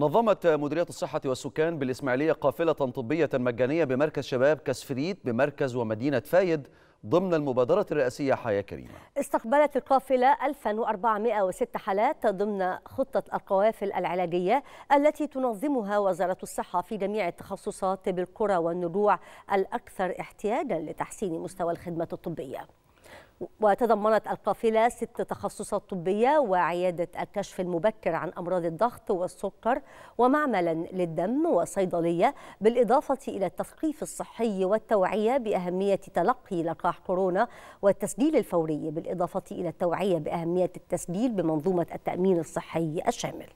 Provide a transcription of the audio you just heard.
نظمت مديرية الصحة والسكان بالإسماعيلية قافلة طبية مجانية بمركز شباب كسفريت بمركز ومدينة فايد ضمن المبادرة الرئاسية حياة كريمة استقبلت القافلة 1406 حالات ضمن خطة القوافل العلاجية التي تنظمها وزارة الصحة في جميع التخصصات بالقرى والنجوع الأكثر احتياجا لتحسين مستوى الخدمة الطبية وتضمنت القافلة ست تخصصات طبية وعيادة الكشف المبكر عن أمراض الضغط والسكر ومعملا للدم وصيدلية بالإضافة إلى التثقيف الصحي والتوعية بأهمية تلقي لقاح كورونا والتسجيل الفوري بالإضافة إلى التوعية بأهمية التسجيل بمنظومة التأمين الصحي الشامل